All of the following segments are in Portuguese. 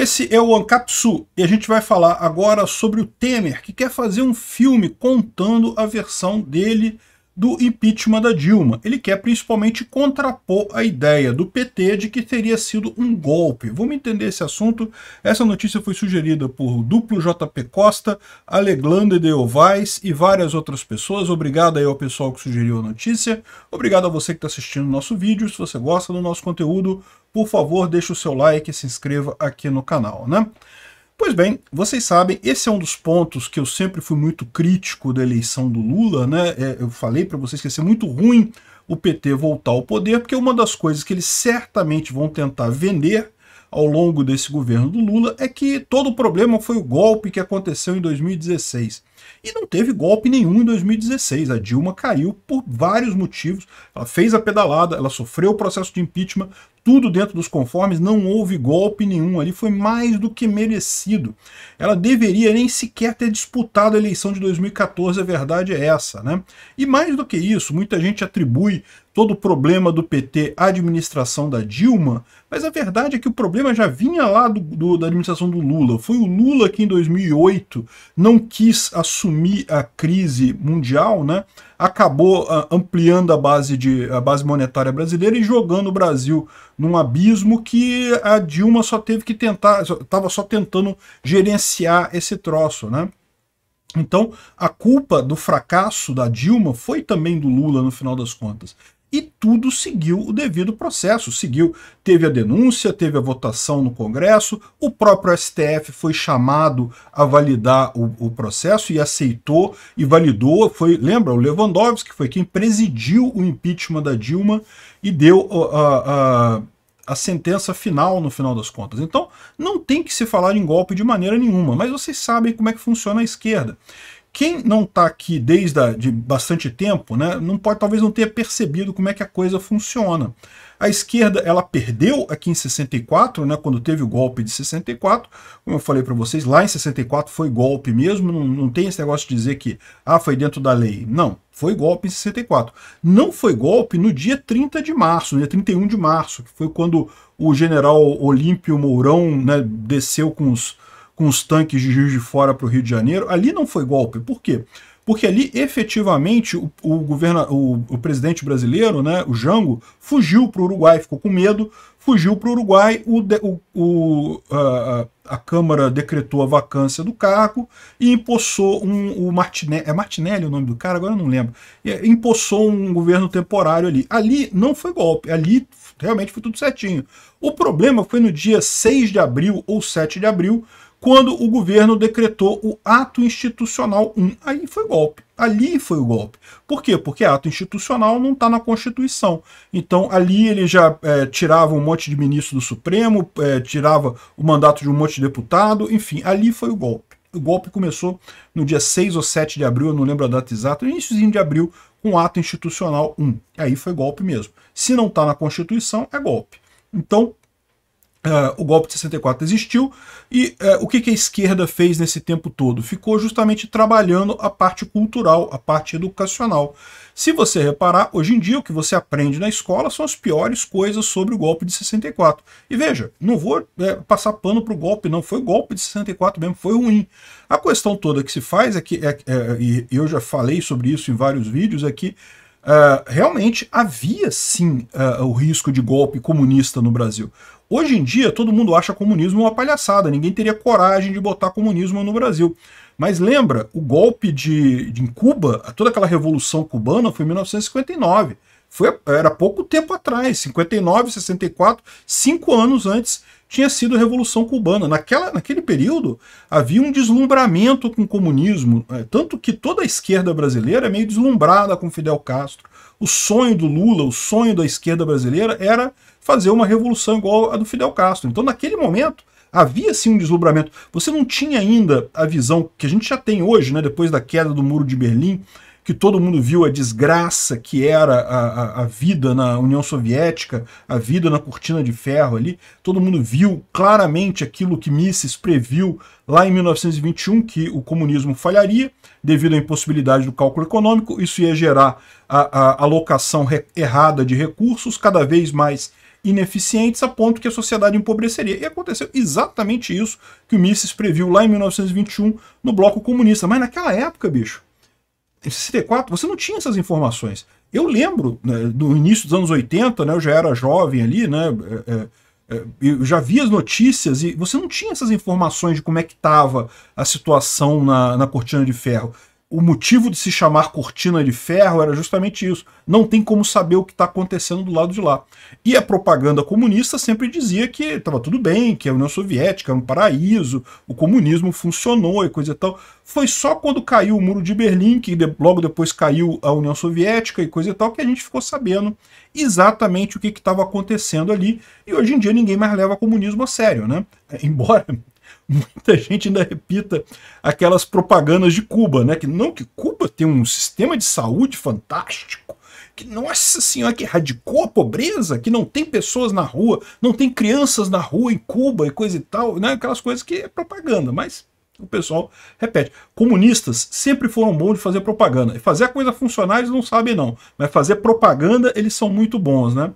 Esse é o Ancapsu e a gente vai falar agora sobre o Temer, que quer fazer um filme contando a versão dele do impeachment da Dilma. Ele quer principalmente contrapor a ideia do PT de que teria sido um golpe. Vamos entender esse assunto. Essa notícia foi sugerida por Duplo JP Costa, Aleglanda de Ovais e várias outras pessoas. Obrigado aí ao pessoal que sugeriu a notícia. Obrigado a você que está assistindo o nosso vídeo. Se você gosta do nosso conteúdo, por favor, deixe o seu like e se inscreva aqui no canal, né? Pois bem, vocês sabem, esse é um dos pontos que eu sempre fui muito crítico da eleição do Lula, né? É, eu falei para vocês que ia ser muito ruim o PT voltar ao poder, porque uma das coisas que eles certamente vão tentar vender ao longo desse governo do Lula é que todo o problema foi o golpe que aconteceu em 2016. E não teve golpe nenhum em 2016. A Dilma caiu por vários motivos. Ela fez a pedalada, ela sofreu o processo de impeachment, tudo dentro dos conformes, não houve golpe nenhum ali, foi mais do que merecido. Ela deveria nem sequer ter disputado a eleição de 2014, a verdade é essa, né? E mais do que isso, muita gente atribui todo o problema do PT à administração da Dilma, mas a verdade é que o problema já vinha lá do, do, da administração do Lula. Foi o Lula que em 2008 não quis assumir assumir a crise mundial, né, acabou ah, ampliando a base, de, a base monetária brasileira e jogando o Brasil num abismo que a Dilma só teve que tentar, estava só tentando gerenciar esse troço, né? Então, a culpa do fracasso da Dilma foi também do Lula, no final das contas e tudo seguiu o devido processo. Seguiu, teve a denúncia, teve a votação no Congresso, o próprio STF foi chamado a validar o, o processo e aceitou e validou. Foi, lembra, o Lewandowski, que foi quem presidiu o impeachment da Dilma e deu a, a sentença final no final das contas. Então, não tem que se falar em golpe de maneira nenhuma, mas vocês sabem como é que funciona a esquerda. Quem não está aqui desde a, de bastante tempo, né, não pode, talvez não tenha percebido como é que a coisa funciona. A esquerda ela perdeu aqui em 64, né, quando teve o golpe de 64. Como eu falei para vocês, lá em 64 foi golpe mesmo, não, não tem esse negócio de dizer que ah, foi dentro da lei. Não, foi golpe em 64. Não foi golpe no dia 30 de março, no dia 31 de março, que foi quando o general Olímpio Mourão né, desceu com os com os tanques de Juiz de Fora para o Rio de Janeiro. Ali não foi golpe. Por quê? Porque ali, efetivamente, o, o, governo, o, o presidente brasileiro, né, o Jango, fugiu para o Uruguai, ficou com medo, fugiu para o Uruguai, o, a, a, Câmara decretou a vacância do cargo e empossou um, o Martinelli, é Martinelli o nome do cara? Agora eu não lembro. E, é, empossou um governo temporário ali. Ali não foi golpe, ali realmente foi tudo certinho. O problema foi no dia 6 de abril ou 7 de abril, quando o governo decretou o ato institucional 1. Aí foi golpe. Ali foi o golpe. Por quê? Porque ato institucional não está na Constituição. Então, ali ele já é, tirava um monte de ministro do Supremo, é, tirava o mandato de um monte de deputado, enfim, ali foi o golpe. O golpe começou no dia 6 ou 7 de abril, eu não lembro a data exata, iníciozinho de abril, com o ato institucional 1. Aí foi golpe mesmo. Se não está na Constituição, é golpe. Então, Uh, o golpe de 64 existiu e uh, o que, que, a esquerda fez nesse tempo todo? Ficou justamente trabalhando a parte cultural, a parte educacional. Se você reparar, hoje em dia o que você aprende na escola são as piores coisas sobre o golpe de 64. E veja, não vou é, passar pano para o golpe, não. Foi o golpe de 64 mesmo, foi ruim. A questão toda que se faz é que, é, é, e eu já falei sobre isso em vários vídeos, é que Uh, realmente havia sim uh, o risco de golpe comunista no Brasil. Hoje em dia, todo mundo acha comunismo uma palhaçada, ninguém teria coragem de botar comunismo no Brasil. Mas lembra, o golpe de, de em Cuba, toda aquela revolução cubana foi em 1959. Foi, era pouco tempo atrás, 59, 64, cinco anos antes tinha sido a Revolução Cubana. Naquela, naquele período havia um deslumbramento com o comunismo, é, tanto que toda a esquerda brasileira é meio deslumbrada com Fidel Castro, o sonho do Lula, o sonho da esquerda brasileira era fazer uma revolução igual a do Fidel Castro. Então, naquele momento, havia sim um deslumbramento. Você não tinha ainda a visão que a gente já tem hoje, né, depois da queda do Muro de Berlim, que todo mundo viu a desgraça que era a, a, a, vida na União Soviética, a vida na cortina de ferro ali, todo mundo viu claramente aquilo que Mises previu lá em 1921, que o comunismo falharia devido à impossibilidade do cálculo econômico, isso ia gerar a, a alocação errada de recursos, cada vez mais ineficientes a ponto que a sociedade empobreceria. E aconteceu exatamente isso que o Mises previu lá em 1921 no bloco comunista. Mas naquela época, bicho, em 64 você não tinha essas informações. Eu lembro, né, início dos anos 80, né, eu já era jovem ali, né, é, é, é, eu já via as notícias e você não tinha essas informações de como é que estava a situação na, na cortina de ferro o motivo de se chamar cortina de ferro era justamente isso. Não tem como saber o que está acontecendo do lado de lá. E a propaganda comunista sempre dizia que estava tudo bem, que a União Soviética era é um paraíso, o comunismo funcionou e coisa e tal. Foi só quando caiu o Muro de Berlim, que logo depois caiu a União Soviética e coisa e tal, que a gente ficou sabendo exatamente o que estava acontecendo ali. E hoje em dia ninguém mais leva comunismo a sério, né? Embora muita gente ainda repita aquelas propagandas de Cuba, né? Que não, que Cuba tem um sistema de saúde fantástico, que nossa senhora, que erradicou a pobreza, que não tem pessoas na rua, não tem crianças na rua em Cuba e coisa e tal, né? Aquelas coisas que é propaganda, mas o pessoal repete. Comunistas sempre foram bons de fazer propaganda. E fazer a coisa funcionar eles não sabem não, mas fazer propaganda eles são muito bons, né?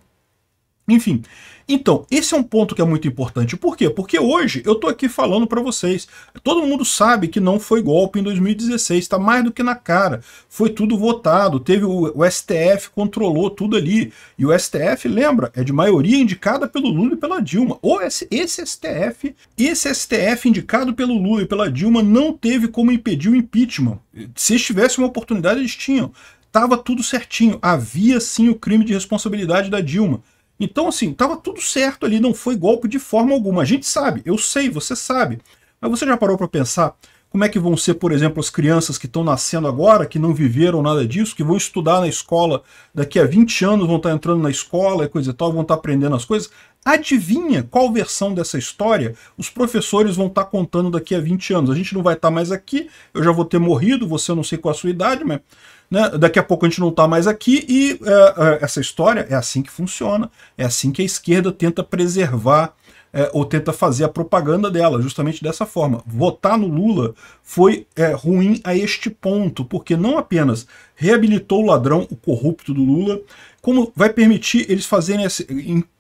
Enfim, então, esse é um ponto que é muito importante. Por quê? Porque hoje eu estou aqui falando para vocês. Todo mundo sabe que não foi golpe em 2016, está mais do que na cara. Foi tudo votado, teve o, o, STF controlou tudo ali. E o STF, lembra, é de maioria indicada pelo Lula e pela Dilma. Ou esse, esse STF, esse STF indicado pelo Lula e pela Dilma não teve como impedir o impeachment. Se tivesse uma oportunidade, eles tinham. Tava tudo certinho. Havia sim o crime de responsabilidade da Dilma. Então, assim, estava tudo certo ali, não foi golpe de forma alguma. A gente sabe, eu sei, você sabe. Mas você já parou para pensar como é que vão ser, por exemplo, as crianças que estão nascendo agora, que não viveram nada disso, que vão estudar na escola daqui a 20 anos, vão estar tá entrando na escola e coisa e tal, vão estar tá aprendendo as coisas. Adivinha qual versão dessa história os professores vão estar tá contando daqui a 20 anos? A gente não vai estar tá mais aqui, eu já vou ter morrido, você eu não sei qual a sua idade, mas né, daqui a pouco a gente não está mais aqui e é, é, essa história é assim que funciona, é assim que a esquerda tenta preservar é, ou tenta fazer a propaganda dela, justamente dessa forma. Votar no Lula foi é, ruim a este ponto, porque não apenas reabilitou o ladrão, o corrupto do Lula, como vai permitir eles fazerem esse,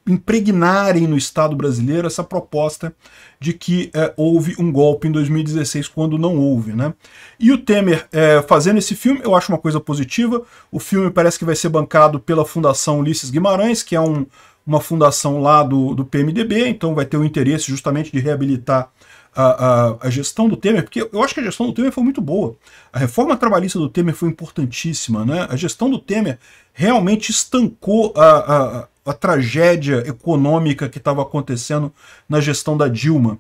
impregnarem no Estado brasileiro essa proposta de que é, houve um golpe em 2016 quando não houve, né? E o Temer é, fazendo esse filme, eu acho uma coisa positiva. O filme parece que vai ser bancado pela Fundação Ulisses Guimarães, que é um uma fundação lá do, do PMDB, então vai ter o interesse justamente de reabilitar a, a, a, gestão do Temer, porque eu acho que a gestão do Temer foi muito boa. A reforma trabalhista do Temer foi importantíssima. Né? A gestão do Temer realmente estancou a, a, a tragédia econômica que estava acontecendo na gestão da Dilma.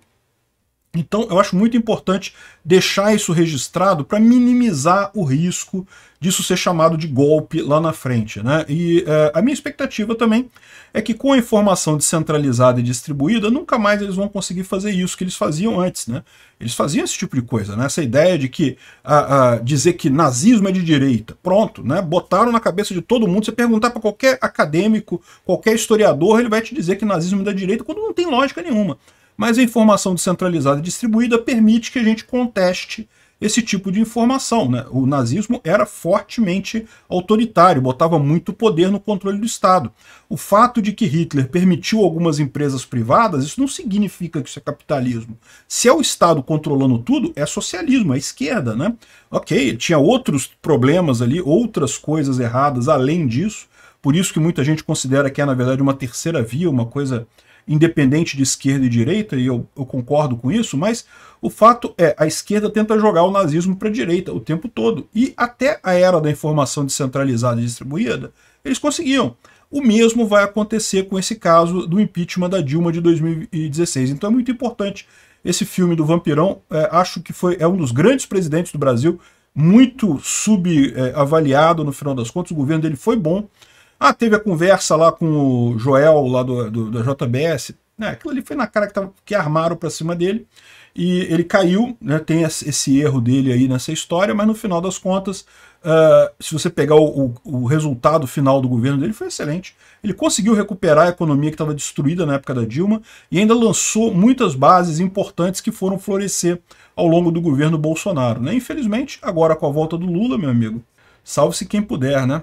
Então, eu acho muito importante deixar isso registrado para minimizar o risco disso ser chamado de golpe lá na frente. Né? E é, a minha expectativa também é que com a informação descentralizada e distribuída, nunca mais eles vão conseguir fazer isso que eles faziam antes. Né? Eles faziam esse tipo de coisa, né? essa ideia de que a, a, dizer que nazismo é de direita. Pronto, né? botaram na cabeça de todo mundo. Você perguntar para qualquer acadêmico, qualquer historiador, ele vai te dizer que nazismo é da direita, quando não tem lógica nenhuma mas a informação descentralizada e distribuída permite que a gente conteste esse tipo de informação. Né? O nazismo era fortemente autoritário, botava muito poder no controle do Estado. O fato de que Hitler permitiu algumas empresas privadas, isso não significa que isso é capitalismo. Se é o Estado controlando tudo, é socialismo, é esquerda. Né? Ok, tinha outros problemas ali, outras coisas erradas além disso, por isso que muita gente considera que é, na verdade, uma terceira via, uma coisa independente de esquerda e direita, e eu, eu concordo com isso, mas o fato é, a esquerda tenta jogar o nazismo para a direita o tempo todo. E até a era da informação descentralizada e distribuída, eles conseguiam. O mesmo vai acontecer com esse caso do impeachment da Dilma de 2016. Então é muito importante esse filme do Vampirão. É, acho que foi, é um dos grandes presidentes do Brasil, muito subavaliado é, no final das contas. O governo dele foi bom, ah, teve a conversa lá com o Joel, lá do, do da JBS. Né? Aquilo ali foi na cara que, tava, que armaram para cima dele. E ele caiu, né? tem esse erro dele aí nessa história, mas no final das contas, uh, se você pegar o, o, o, resultado final do governo dele, foi excelente. Ele conseguiu recuperar a economia que estava destruída na época da Dilma e ainda lançou muitas bases importantes que foram florescer ao longo do governo Bolsonaro. Né? Infelizmente, agora com a volta do Lula, meu amigo, salve-se quem puder, né?